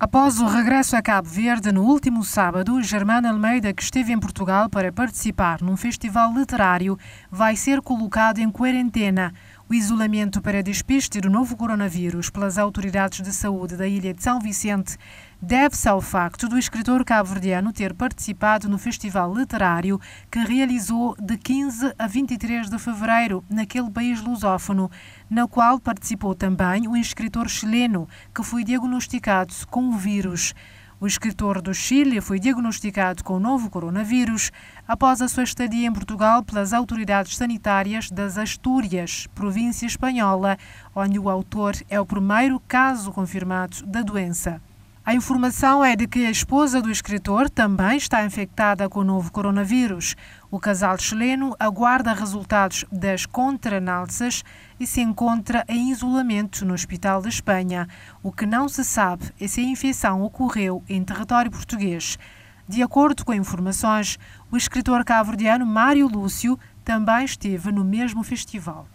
Após o regresso a Cabo Verde, no último sábado, Germana Almeida, que esteve em Portugal para participar num festival literário, vai ser colocado em quarentena. O isolamento para despiste do novo coronavírus pelas autoridades de saúde da ilha de São Vicente deve-se ao facto do escritor cabo-verdiano ter participado no festival literário que realizou de 15 a 23 de fevereiro naquele país lusófono, na qual participou também um escritor chileno que foi diagnosticado com o vírus. O escritor do Chile foi diagnosticado com o novo coronavírus após a sua estadia em Portugal pelas autoridades sanitárias das Astúrias, província espanhola, onde o autor é o primeiro caso confirmado da doença. A informação é de que a esposa do escritor também está infectada com o novo coronavírus. O casal chileno aguarda resultados das contraanálises e se encontra em isolamento no Hospital da Espanha. O que não se sabe é se a infecção ocorreu em território português. De acordo com informações, o escritor cabo-verdiano Mário Lúcio também esteve no mesmo festival.